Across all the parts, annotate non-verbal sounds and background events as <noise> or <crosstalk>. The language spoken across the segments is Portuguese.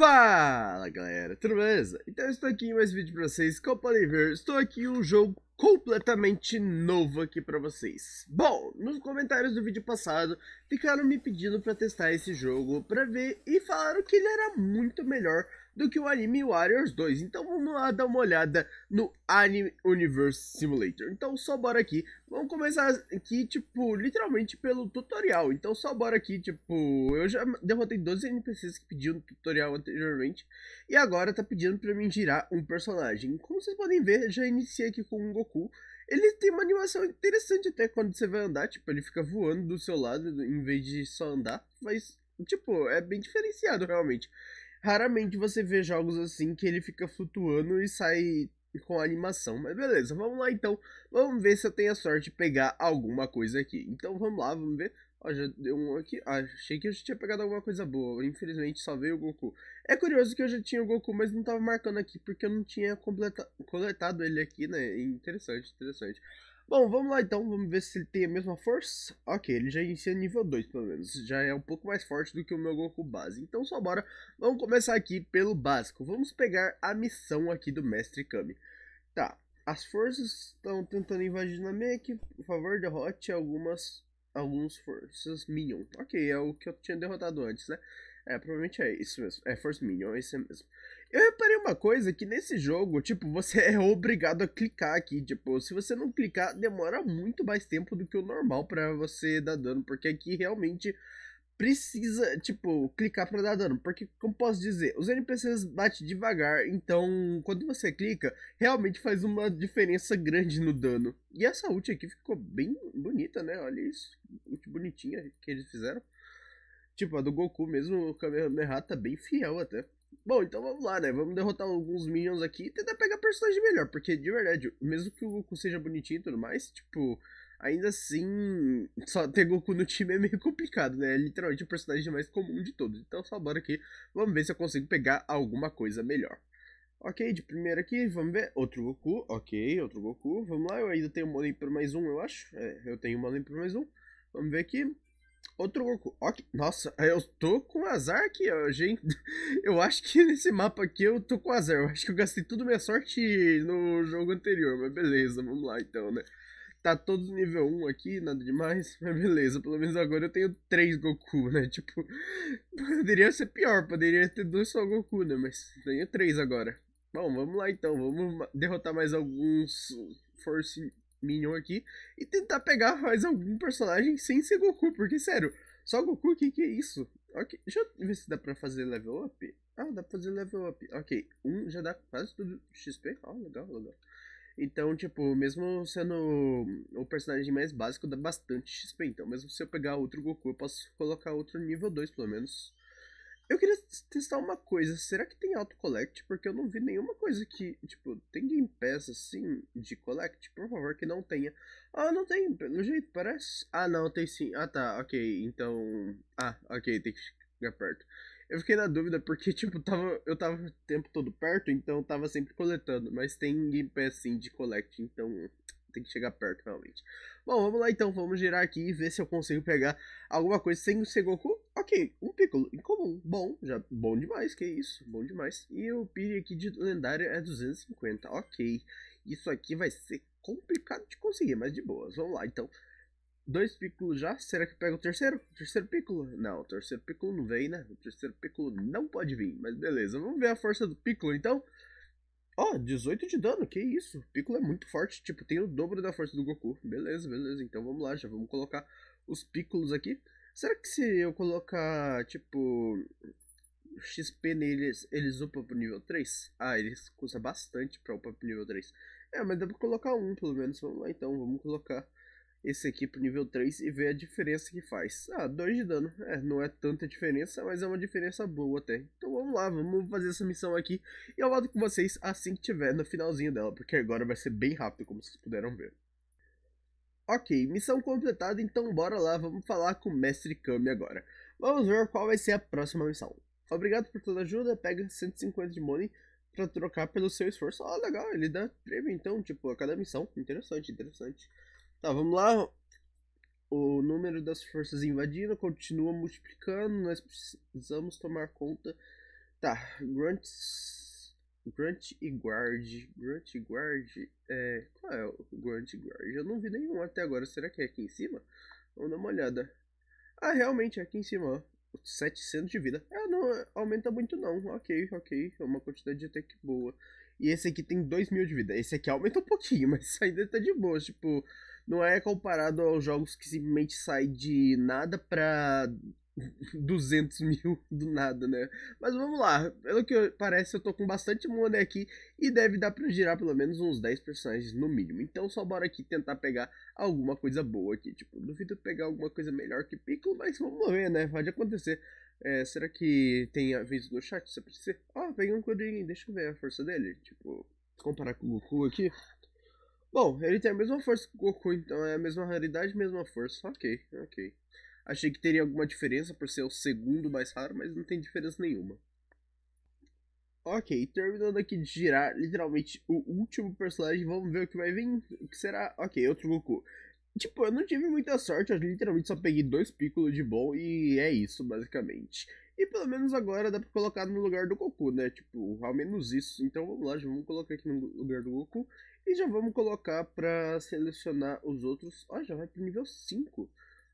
Fala galera, tudo beleza? Então eu estou aqui em mais vídeo para vocês, como podem ver, estou aqui em um jogo completamente novo aqui para vocês. Bom, nos comentários do vídeo passado, ficaram me pedindo para testar esse jogo, para ver, e falaram que ele era muito melhor do que o anime Warriors 2. Então vamos lá dar uma olhada no Anime Universe Simulator. Então só bora aqui. Vamos começar aqui, tipo, literalmente pelo tutorial. Então só bora aqui, tipo, eu já derrotei 12 NPCs que pediam no tutorial anteriormente. E agora tá pedindo pra mim girar um personagem. Como vocês podem ver, já iniciei aqui com o Goku. Ele tem uma animação interessante até quando você vai andar, tipo, ele fica voando do seu lado em vez de só andar. Mas, tipo, é bem diferenciado realmente. Raramente você vê jogos assim que ele fica flutuando e sai com animação. Mas beleza, vamos lá então. Vamos ver se eu tenho a sorte de pegar alguma coisa aqui. Então vamos lá, vamos ver. Ó, já deu um aqui. Ah, achei que eu já tinha pegado alguma coisa boa. Infelizmente só veio o Goku. É curioso que eu já tinha o Goku, mas não tava marcando aqui porque eu não tinha completa... coletado ele aqui, né? Interessante, interessante. Bom, vamos lá então, vamos ver se ele tem a mesma força. Ok, ele já inicia nível 2 pelo menos, já é um pouco mais forte do que o meu Goku base. Então só bora, vamos começar aqui pelo básico. Vamos pegar a missão aqui do Mestre Kami. Tá, as forças estão tentando invadir Namek, por favor derrote algumas, alguns forças Minion. Ok, é o que eu tinha derrotado antes, né? É, provavelmente é isso mesmo. É Force Minion, é isso mesmo. Eu reparei uma coisa que nesse jogo, tipo, você <laughs> é obrigado a clicar aqui. Tipo, se você não clicar, demora muito mais tempo do que o normal para você dar dano. Porque aqui realmente precisa, tipo, clicar para dar dano. Porque, como posso dizer, os NPCs batem devagar, então quando você clica, realmente faz uma diferença grande no dano. E essa ult aqui ficou bem bonita, né? Olha isso, ult bonitinha que eles fizeram. Tipo, a do Goku mesmo, o Kamehameha tá bem fiel até. Bom, então vamos lá, né? Vamos derrotar alguns minions aqui e tentar pegar personagem melhor. Porque, de verdade, mesmo que o Goku seja bonitinho e tudo mais, tipo, ainda assim, só ter Goku no time é meio complicado, né? É literalmente o personagem mais comum de todos. Então, só bora aqui, vamos ver se eu consigo pegar alguma coisa melhor. Ok, de primeira aqui, vamos ver. Outro Goku, ok, outro Goku. Vamos lá, eu ainda tenho Molem por mais um, eu acho. É, eu tenho Molem por mais um. Vamos ver aqui outro Goku. Ok, nossa, eu tô com azar aqui, gente. <laughs> Eu acho que nesse mapa aqui eu tô com azar. Eu acho que eu gastei tudo minha sorte no jogo anterior, mas beleza, vamos lá então, né? Tá todos nível 1 aqui, nada demais, <laughs> mas beleza, pelo menos agora eu tenho 3 Goku, né? <laughs> Tipo, poderia ser pior, poderia ter dois só Goku, né? Mas tenho 3 agora. Bom, vamos lá então, vamos derrotar mais alguns Force Minion aqui e tentar pegar mais algum personagem sem ser Goku, porque sério, só Goku, o que, que é isso? Ok, deixa eu ver se dá pra fazer level up. Ah, dá pra fazer level up. Ok, um já dá quase tudo XP. Ah, oh, legal, legal. Então, tipo, mesmo sendo o personagem mais básico, dá bastante XP. Então, mesmo se eu pegar outro Goku, eu posso colocar outro nível 2, pelo menos. Eu queria testar uma coisa. Será que tem auto-collect? Porque eu não vi nenhuma coisa que, tipo, tem Game Pass assim de collect? Por favor, que não tenha. Ah, não tem, pelo jeito, parece. Ah, não, tem sim. Ah, tá, ok. Então. Ah, ok, tem que ficar perto. Eu fiquei na dúvida porque, <laughs> tipo, tava, eu tava o tempo todo perto, então tava sempre coletando. Mas tem Game Pass sim de collect, então tem que chegar perto realmente. Bom, vamos lá então, vamos girar aqui e ver se eu consigo pegar alguma coisa sem o Sengoku. Ok, um Piccolo incomum, bom, já bom demais, que isso, bom demais. E o Piri aqui de lendária é 250, ok. Isso aqui vai ser complicado de conseguir, mas de boas, vamos lá então. Dois Piccolo já, será que pega o terceiro? terceiro Piccolo? Não, o terceiro Piccolo não vem, né? O terceiro Piccolo não pode vir, mas beleza, vamos ver a força do Piccolo então. Ó, oh, 18 de dano, que isso? Piccolo é muito forte, tipo, tem o dobro da força do Goku. Beleza, beleza, então vamos lá, já vamos colocar os Piccolos aqui. Será que se eu colocar, tipo, XP neles, eles upam pro nível 3? Ah, eles custam bastante pra upar pro nível 3. É, mas dá pra colocar um, pelo menos. Vamos lá, então, vamos colocar esse aqui pro nível 3 e ver a diferença que faz. Ah, 2 de dano. É, não é tanta diferença, mas é uma diferença boa até. Então vamos lá, vamos fazer essa missão aqui. E eu volto com vocês assim que tiver no finalzinho dela, porque agora vai ser bem rápido, como vocês puderam ver. Ok, missão completada, então bora lá, vamos falar com o Mestre Kami agora. Vamos ver qual vai ser a próxima missão. Obrigado por toda a ajuda, pega 150 de money pra trocar pelo seu esforço. Ah, legal, ele dá prêmio então, tipo, a cada missão. Interessante, interessante. Tá, vamos lá. O número das forças invadindo continua multiplicando. Nós precisamos tomar conta. Tá, Grunts. Grunt e Guard. Grunt e Guard. É, qual é o Grunt e Guard? Eu não vi nenhum até agora. Será que é aqui em cima? Vamos dar uma olhada. Ah, realmente, é aqui em cima, ó. 700 de vida. Ah, não, é, aumenta muito não. Ok, ok. É uma quantidade até que boa. E esse aqui tem 2 mil de vida. Esse aqui aumenta um pouquinho, <laughs> mas ainda tá de boa. Tipo, não é comparado aos jogos que simplesmente sai de nada pra 200 mil do nada, né? Mas vamos lá, pelo que parece eu tô com bastante money aqui e deve dar pra girar pelo menos uns 10 personagens no mínimo. Então só bora aqui tentar pegar alguma coisa boa aqui, tipo, duvido pegar alguma coisa melhor que Piccolo, mas vamos ver, né? Pode acontecer. É, será que tem aviso no chat? Você precisa... Ó, oh, peguei um Kuririn, deixa eu ver a força dele, tipo, comparar com o Goku aqui. Bom, ele tem a mesma força que o Goku, então é a mesma raridade, mesma força, ok, ok. Achei que teria alguma diferença por ser o segundo mais raro, mas não tem diferença nenhuma. Ok, terminando aqui de girar literalmente o último personagem, vamos ver o que vai vir. O que será? Ok, outro Goku. Tipo, eu não tive muita sorte, eu literalmente só peguei dois Piccolo de bom e é isso, basicamente. E pelo menos agora dá pra colocar no lugar do Goku, né? Tipo, ao menos isso. Então vamos lá, já vamos colocar aqui no lugar do Goku. E já vamos colocar pra selecionar os outros. Ó, oh, já vai pro nível 5.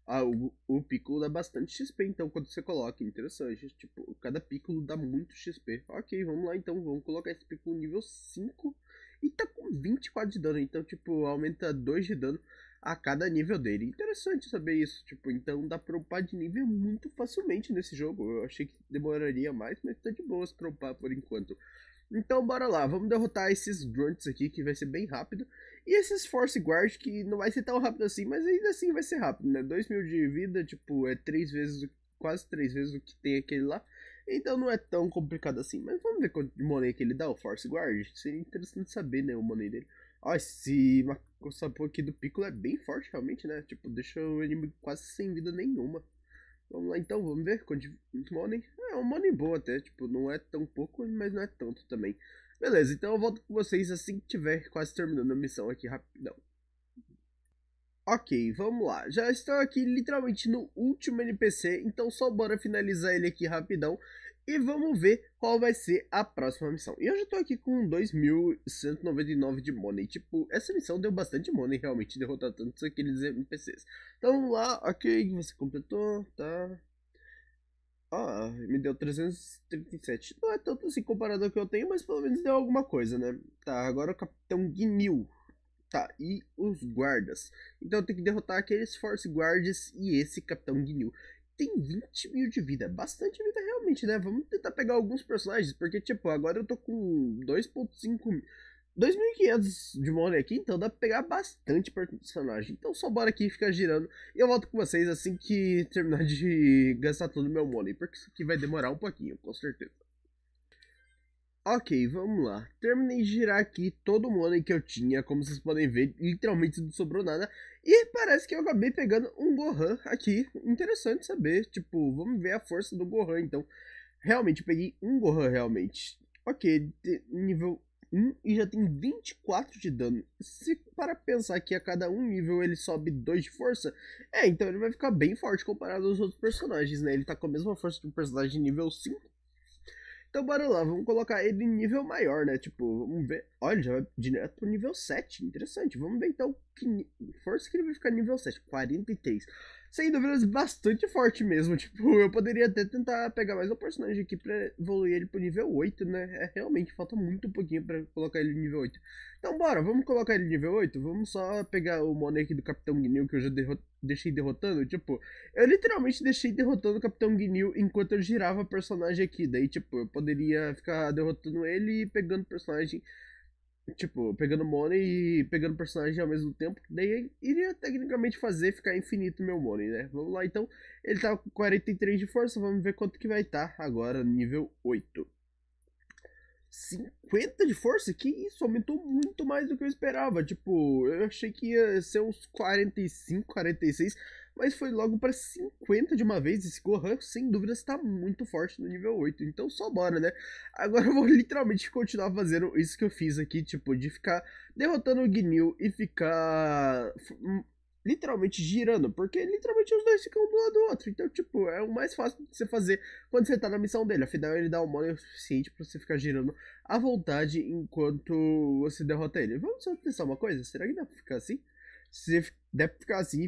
Ah, o, o Piccolo dá bastante XP, então, quando você coloca. Interessante. Tipo, cada Piccolo dá muito XP. Ok, vamos lá, então. Vamos colocar esse Piccolo nível 5. E tá com 24 de dano. Então, tipo, aumenta 2 de dano a cada nível dele. Interessante saber isso. Tipo, então dá pra upar de nível muito facilmente nesse jogo. Eu achei que demoraria mais, mas tá de boas pra upar por enquanto. Então bora lá, vamos derrotar esses grunts aqui que vai ser bem rápido. E esses Force Guard que não vai ser tão rápido assim, mas ainda assim vai ser rápido, né? 2 mil de vida, tipo, é três vezes, quase três vezes o que tem aquele lá. Então não é tão complicado assim. Mas vamos ver quanto de money que ele dá, o Force Guard. Seria interessante saber, né, o money dele. Ó, esse Macosapo aqui do Piccolo é bem forte realmente, né? Tipo, deixa o inimigo quase sem vida nenhuma. Vamos lá então, vamos ver. quanto Money. É um money bom até, tipo, não é tão pouco, mas não é tanto também. Beleza, então eu volto com vocês assim que tiver quase terminando a missão aqui rapidão. Ok, vamos lá. Já estou aqui literalmente no último NPC, então só bora finalizar ele aqui rapidão. E vamos ver qual vai ser a próxima missão. E eu já tô aqui com 2.199 de money. Tipo, essa missão deu bastante money realmente, derrotar tantos aqueles NPCs. Então vamos lá, ok, você completou, tá. Ah, me deu 337. Não é tanto assim comparado ao que eu tenho, mas pelo menos deu alguma coisa, né? Tá, agora o Capitão Guinil. Tá, e os guardas. Então eu tenho que derrotar aqueles Force Guards e esse Capitão Guinil tem 20 mil de vida. Bastante vida realmente, né? Vamos tentar pegar alguns personagens, porque, tipo, agora eu tô com 2.5... 2.500 de money aqui, então dá pra pegar bastante personagem. Então só bora aqui ficar girando. E eu volto com vocês assim que terminar de gastar todo o meu money, porque isso aqui vai demorar um pouquinho, com certeza. Ok, vamos lá. Terminei de girar aqui todo o money que eu tinha, como vocês podem ver, literalmente não sobrou nada. E parece que eu acabei pegando um Gohan aqui. Interessante saber, tipo, vamos ver a força do Gohan, então. Realmente, peguei um Gohan, realmente. Ok, nível 1 e já tem 24 de dano. Se para pensar que a cada um nível ele sobe 2 de força, é, então ele vai ficar bem forte comparado aos outros personagens, né? Ele tá com a mesma força de um personagem nível 5 então bora lá, vamos colocar ele em nível maior, né? Tipo, vamos ver. Olha, já vai direto pro nível 7. Interessante. Vamos ver então que força que ele vai ficar nível 7. 43 sem dúvidas, bastante forte mesmo. <laughs> Tipo, eu poderia até tentar pegar mais um personagem aqui pra evoluir ele pro nível 8, né? É, realmente, falta muito pouquinho pra colocar ele no nível 8. Então, bora, vamos colocar ele no nível 8? Vamos só pegar o aqui do Capitão Gnil que eu já deixei derrotando. Tipo, eu literalmente deixei derrotando o Capitão Gnil enquanto eu girava o personagem aqui. Daí, tipo, eu poderia ficar derrotando ele e pegando o personagem Tipo, pegando money e pegando personagem ao mesmo tempo, daí iria tecnicamente fazer ficar infinito meu money, né? Vamos lá, então, ele tá com 43 de força, vamos ver quanto que vai estar tá agora, nível 8. 50 de força? Que isso, aumentou muito mais do que eu esperava. Tipo, eu achei que ia ser uns 45, 46 mas foi logo para 50 de uma vez. Esse Gohan, sem dúvida, está muito forte no nível 8. Então só bora, né? Agora eu vou <laughs> literalmente continuar fazendo isso que eu fiz aqui, tipo, de ficar derrotando o Gnil e ficar hum, literalmente girando, porque literalmente os dois ficam um do lado do outro. Então, tipo, é o mais fácil de você fazer quando você tá na missão dele. Afinal, ele dá um mole o suficiente pra você ficar girando à vontade enquanto você derrota ele. Vamos só pensar uma coisa: será que dá pra ficar assim? Se der pra ficar assim,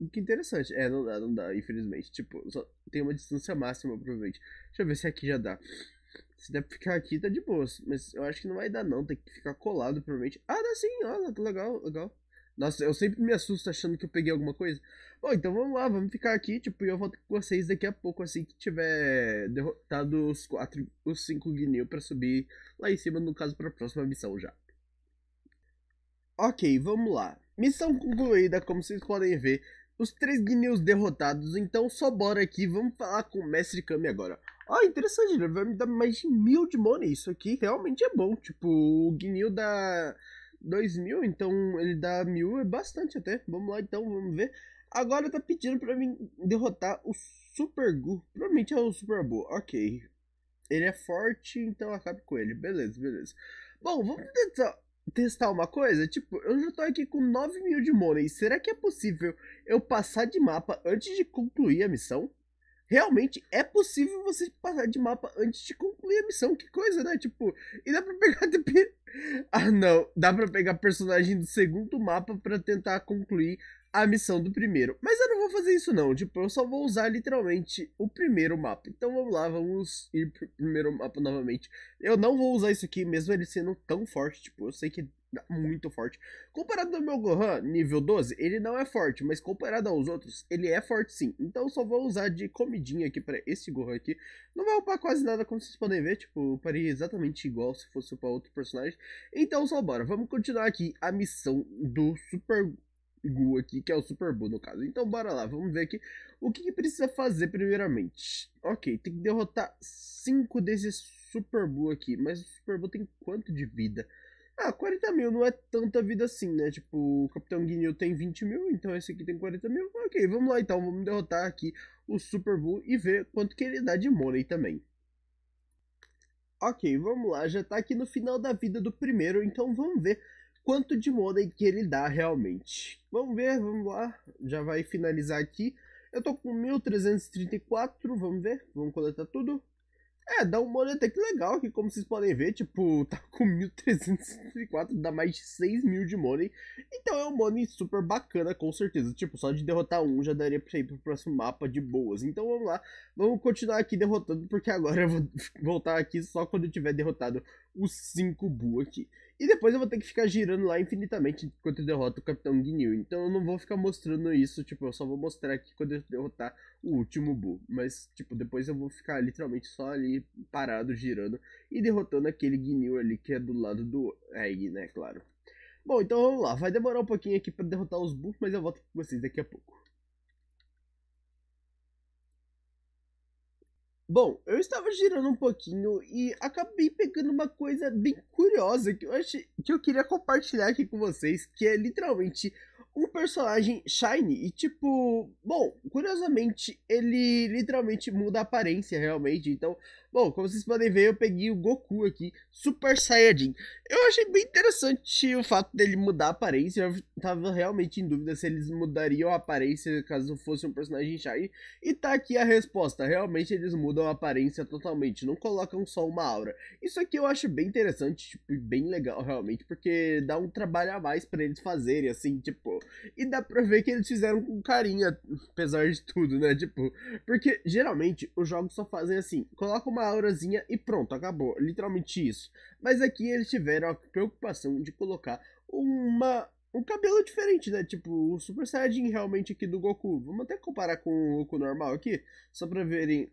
o que é interessante. É, não dá, não dá, infelizmente. Tipo, só tem uma distância máxima, provavelmente. Deixa eu ver se aqui já dá. Se der pra ficar aqui, tá de boa. Mas eu acho que não vai dar, não. Tem que ficar colado, provavelmente. Ah, dá sim, olha, tá Legal, legal. Nossa, eu sempre me assusto achando que eu peguei alguma coisa. Bom, então vamos lá, vamos ficar aqui, tipo, e eu volto com vocês daqui a pouco, assim que tiver derrotado os quatro, os cinco guinil para subir lá em cima, no caso, para a próxima missão já. Ok, vamos lá. Missão concluída, como vocês podem ver, os três guineus derrotados, então só bora aqui, vamos falar com o mestre Kami agora. Ah, interessante, ele vai me dar mais de mil de money, isso aqui realmente é bom. Tipo, o guineu dá dois mil, então ele dá mil, é bastante até. Vamos lá então, vamos ver. Agora tá pedindo pra mim derrotar o Super Gu. Provavelmente é o Super Bull, ok. Ele é forte, então acabe com ele. Beleza, beleza. Bom, vamos tentar testar uma coisa? Tipo, eu já tô aqui com 9 mil de money. Será que é possível eu passar de mapa antes de concluir a missão? Realmente é possível você passar de mapa antes de concluir a missão. Que coisa, né? Tipo, e dá pra pegar <laughs> Ah, não. Dá pra pegar personagem do segundo mapa para tentar concluir a missão do primeiro. Mas eu não vou fazer isso não, tipo, eu só vou usar literalmente o primeiro mapa. Então vamos lá, vamos ir pro primeiro mapa novamente. Eu não vou usar isso aqui, mesmo ele sendo tão forte, tipo, eu sei que é muito forte. Comparado ao meu Gohan, nível 12, ele não é forte, mas comparado aos outros, ele é forte sim. Então só vou usar de comidinha aqui para esse Gohan aqui. Não vai upar quase nada, como vocês podem ver, tipo, parei exatamente igual se fosse para outro personagem. Então só bora, vamos continuar aqui a missão do Super Gu aqui, que é o Super Buu, no caso. Então, bora lá, vamos ver aqui o que, que precisa fazer primeiramente. Ok, tem que derrotar 5 desses Super Buu aqui, mas o Super Buu tem quanto de vida? Ah, 40 mil não é tanta vida assim, né? Tipo, o Capitão Guinil tem 20 mil, então esse aqui tem 40 mil. Ok, vamos lá então, vamos derrotar aqui o Super Buu e ver quanto que ele dá de money também. Ok, vamos lá, já tá aqui no final da vida do primeiro, então vamos ver quanto de mone que ele dá realmente. Vamos ver, vamos lá, já vai finalizar aqui. Eu tô com 1334, vamos ver, vamos coletar tudo. É, dá um mone até que legal, que como vocês podem ver, tipo, <laughs> tá com 1334, dá mais de 6 mil de money. Então é um money super bacana, com certeza. Tipo, só de derrotar um já daria pra ir pro próximo mapa de boas. Então vamos lá, vamos continuar aqui derrotando, porque agora eu vou <laughs> voltar aqui só quando eu tiver derrotado os 5 Buu aqui. E depois eu vou ter que ficar girando lá infinitamente enquanto eu derroto o Capitão Gnil. Então eu não vou ficar mostrando isso, tipo, eu só vou mostrar aqui quando eu derrotar o último Buu. Mas, tipo, depois eu vou ficar literalmente só ali parado, girando e derrotando aquele Gnil ali que é do lado do Egg, né, claro. Bom, então vamos lá. Vai demorar um pouquinho aqui para derrotar os Buu, mas eu volto com vocês daqui a pouco. Bom, eu estava girando um pouquinho e acabei pegando uma coisa bem curiosa que eu achei que eu queria compartilhar aqui com vocês, que é literalmente um personagem shiny e tipo, bom, curiosamente ele literalmente muda a aparência realmente, então Bom, como vocês podem ver, eu peguei o Goku aqui, Super Saiyajin. Eu achei bem interessante o fato dele mudar a aparência. Eu tava realmente em dúvida se eles mudariam a aparência caso fosse um personagem Shai. E tá aqui a resposta. Realmente eles mudam a aparência totalmente, não colocam só uma aura. Isso aqui eu acho bem interessante, tipo, e bem legal realmente, porque dá um trabalho a mais para eles fazerem, assim, tipo. E dá pra ver que eles fizeram com carinho, apesar de tudo, né? Tipo, porque geralmente os jogos só fazem assim, colocam uma uma aurazinha e pronto, acabou. Literalmente isso. Mas aqui eles tiveram a preocupação de colocar uma um cabelo diferente, né? Tipo, o Super Saiyajin realmente aqui do Goku. Vamos até comparar com o Goku normal aqui, só pra verem,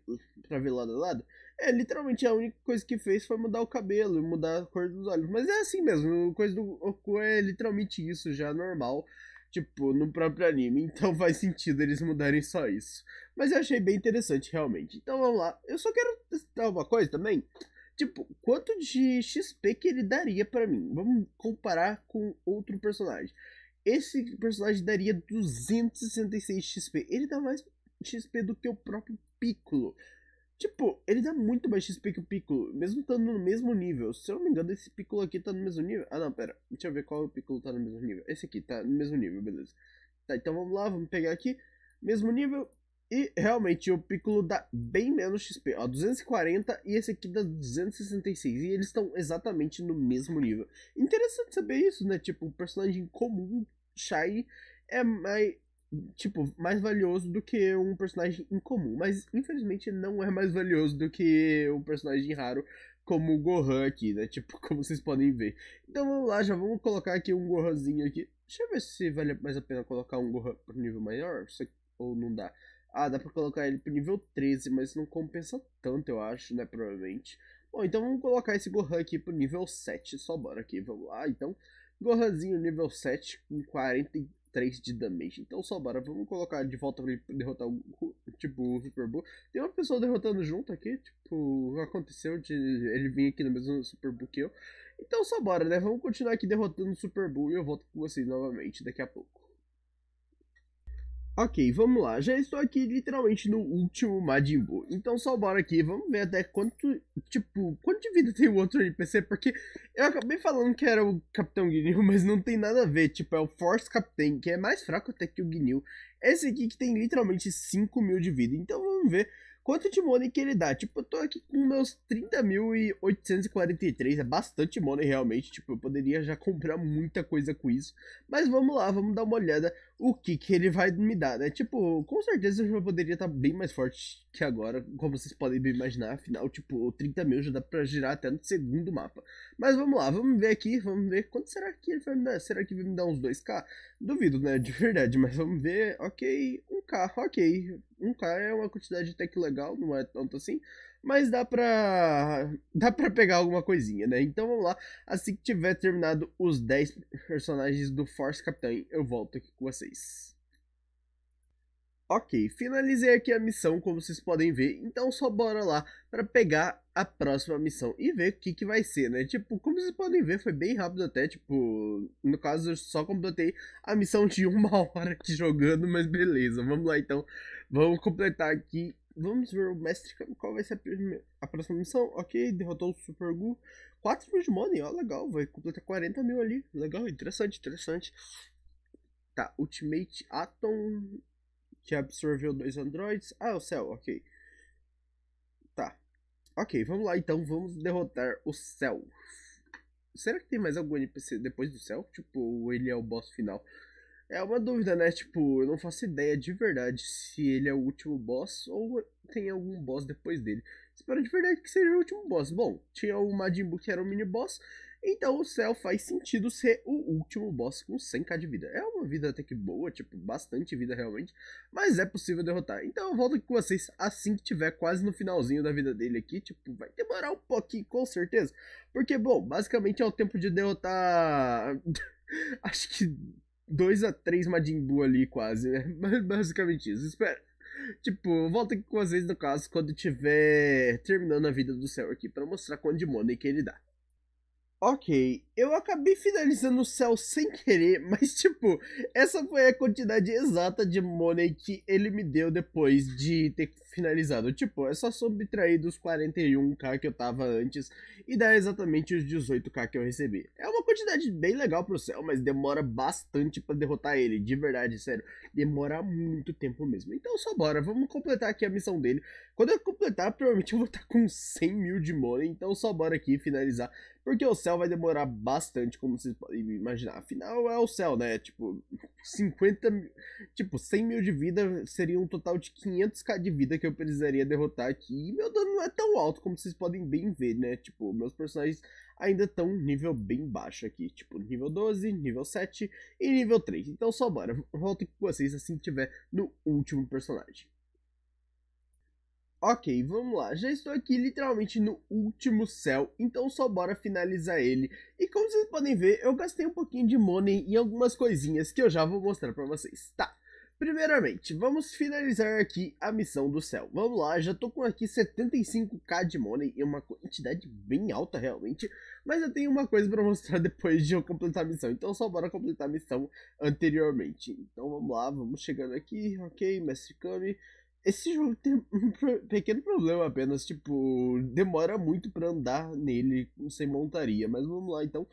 pra ver lado a lado. É, literalmente a única coisa que fez foi mudar o cabelo, mudar a cor dos olhos. Mas é assim mesmo, a coisa do Goku é literalmente isso já normal tipo, no próprio anime. Então <laughs> faz sentido eles mudarem só isso. Mas eu achei bem interessante, realmente. Então vamos lá. Eu só quero testar uma coisa também. Tipo, quanto de XP que ele daria para mim? Vamos comparar com outro personagem. Esse personagem daria 266 XP. Ele dá mais XP do que o próprio Piccolo. Tipo, ele dá muito mais XP que o Piccolo, mesmo estando no mesmo nível. Se eu não me engano, esse Piccolo aqui tá no mesmo nível. Ah, não, pera. Deixa eu ver qual o Piccolo tá no mesmo nível. Esse aqui tá no mesmo nível, beleza. Tá, então vamos lá, vamos pegar aqui. Mesmo nível. E realmente o Piccolo dá bem menos XP, ó, 240 e esse aqui dá 266, e eles estão exatamente no mesmo nível. Interessante saber isso, né? Tipo, o personagem comum, Shai, é mais, tipo, mais valioso do que um personagem incomum. Mas, infelizmente, não é mais valioso do que um personagem raro como o Gohan aqui, né? <laughs> Tipo, como vocês podem ver. Então vamos lá, já vamos colocar aqui um Gohanzinho aqui. Deixa eu ver se vale mais a pena colocar um Gohan pro nível maior ou não dá. Ah, dá pra colocar ele pro nível 13, mas não compensa tanto, eu acho, né? Provavelmente. Bom, então vamos colocar esse Gohan aqui pro nível 7. Só bora aqui, vamos lá. Então, Gohanzinho nível 7 com 40 3 de damage. Então só bora, vamos colocar de volta pra ele derrotar o, tipo, o Super Bowl. Tem uma pessoa derrotando junto aqui, tipo, aconteceu de ele vir aqui no mesmo Super Bowl que eu. Então só bora, né? Vamos continuar aqui derrotando o Super Bowl e eu volto com vocês novamente daqui a pouco. Ok, vamos lá. Já estou aqui literalmente no último Majin Buu. Então só bora aqui, vamos ver até quanto, tipo, quanto de vida tem o outro NPC, porque eu acabei falando que era o Capitão Guinil, <laughs> mas não tem nada a ver, tipo, é o Force Captain, que é mais fraco até que o Guinil. Esse aqui que tem literalmente 5 mil de vida, então vamos ver quanto de money que ele dá. Tipo, eu tô aqui com meus 30.843, é bastante money realmente, tipo, eu poderia já comprar muita coisa com isso. Mas vamos lá, vamos dar uma olhada o que, que ele vai me dar, né? Tipo, com certeza eu já poderia estar tá bem mais forte que agora, como vocês podem bem imaginar. Afinal, tipo, 30 mil já dá pra girar até no segundo mapa. Mas vamos lá, vamos ver aqui, vamos ver quanto será que ele vai me dar. Será que vai me dar uns 2k? Duvido, né? De verdade, mas vamos ver. Ok, 1k, ok. 1k é uma quantidade até que legal, não é tanto assim mas dá pra, <laughs> dá pra pegar alguma coisinha, né? Então vamos lá, assim que tiver terminado os 10 personagens do Force Capitã, eu volto aqui com vocês. Ok, finalizei aqui a missão, como vocês podem ver, então só bora lá para pegar a próxima missão e ver o que, que vai ser, né? Tipo, como vocês podem ver, foi bem rápido até, tipo, no caso eu só completei a missão de <laughs> uma hora aqui jogando, mas beleza, vamos lá então, vamos completar aqui Vamos ver o mestre qual vai ser a, primeira, a próxima missão. Ok, derrotou o Super Goo. 4 mil de money, ó, legal. Vai completar 40 mil ali. Legal, interessante, interessante. Tá, Ultimate Atom, que absorveu dois androides. Ah, o céu, ok. Tá. Ok, vamos lá então, vamos derrotar o céu. Será que tem mais algum NPC depois do céu? Tipo, ele é o boss final. É uma dúvida, né? Tipo, eu não faço ideia de verdade se ele é o último boss ou tem algum boss depois dele. Espero de verdade que seja o último boss. Bom, tinha o Majin Buu que era o mini boss, então o céu faz sentido ser o último boss com 100k de vida. É uma vida até que boa, tipo, bastante vida realmente, mas é possível derrotar. Então eu volto aqui com vocês assim que tiver quase no finalzinho da vida dele aqui, tipo, vai demorar um pouquinho com certeza. Porque, bom, basicamente é o tempo de derrotar... <laughs> Acho que 2 a 3 Majin Buu ali, quase, né? <laughs> Basicamente isso. Espero. Tipo, volta aqui com vocês no caso quando tiver terminando a vida do céu aqui para mostrar quanto de money que ele dá. Ok, eu acabei finalizando o céu sem querer, <laughs> mas tipo, essa foi a quantidade exata de money que ele me deu depois de ter finalizado. Tipo, é só subtrair dos 41k que eu tava antes e dar exatamente os 18k que eu recebi. É uma quantidade bem legal pro céu, mas demora bastante para derrotar ele, de verdade, sério. Demora muito tempo mesmo. Então só bora, vamos completar aqui a missão dele. Quando eu completar, provavelmente eu vou estar tá com 100 mil de money, então só bora aqui finalizar. Porque o céu vai demorar bastante, como vocês podem imaginar. Afinal, é o céu, né? Tipo, 50 mil... Tipo, 100 mil de vida seria um total de 500k de vida que eu precisaria derrotar aqui. E meu dano não é tão alto como vocês podem bem ver, né? Tipo, meus personagens ainda estão nível bem baixo aqui. Tipo, nível 12, nível 7 e nível 3. Então só bora. Volto com vocês assim que tiver no último personagem. Ok, vamos lá. Já estou aqui literalmente no último céu, então só bora finalizar ele. E como vocês podem ver, eu gastei um pouquinho de money em algumas coisinhas que eu já vou mostrar pra vocês. Tá, Primeiramente, vamos finalizar aqui a missão do céu. Vamos lá, já tô com aqui 75k de money e uma quantidade bem alta realmente, mas eu tenho uma coisa para mostrar <laughs> depois de eu completar a missão, então só bora completar a missão anteriormente. Então vamos lá, vamos chegando aqui, ok, Mestre Kami. Esse jogo tem um <laughs> pequeno problema apenas, tipo, demora muito para andar nele sem montaria, mas vamos lá então.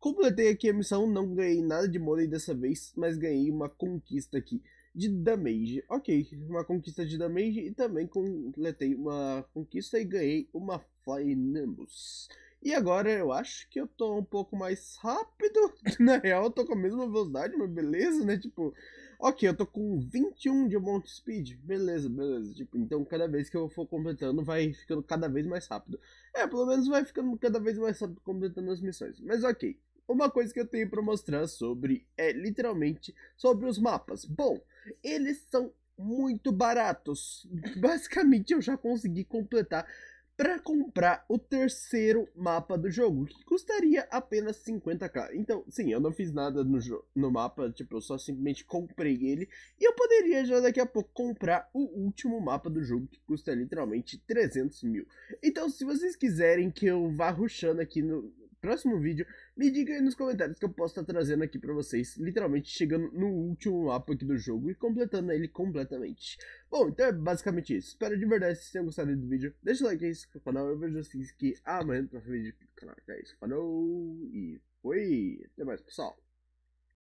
Completei aqui a missão, não ganhei nada de money dessa vez, mas ganhei uma conquista aqui de damage. Ok, uma conquista de damage e também completei uma conquista e ganhei uma Fly Nimbus. E agora eu acho que eu tô um pouco mais rápido. <laughs> Na real, eu tô com a mesma velocidade, mas beleza, né? Tipo, ok, eu tô com 21 de Mount Speed. Beleza, beleza. Tipo, então cada vez que eu for completando, vai ficando cada vez mais rápido. É, pelo menos vai ficando cada vez mais rápido completando as missões. Mas ok uma coisa que eu tenho para mostrar sobre é literalmente sobre os mapas. Bom, eles são muito baratos. <laughs> Basicamente eu já consegui completar para comprar o terceiro mapa do jogo, que custaria apenas 50k. Então, sim, eu não fiz nada no, no mapa, tipo, eu só simplesmente comprei ele. E eu poderia já daqui a pouco comprar o último mapa do jogo, que custa literalmente 300 mil. Então, se vocês quiserem que eu vá ruxando aqui no, próximo vídeo, me diga aí nos comentários que eu posso estar tá trazendo aqui pra vocês, literalmente chegando no último mapa aqui do jogo e completando ele completamente. Bom, então é basicamente isso. Espero de verdade que vocês tenham gostado do vídeo. Deixa o like aí, inscreva no canal. Eu vejo vocês aqui amanhã no próximo vídeo do canal. É isso, falou e foi. Até mais, pessoal.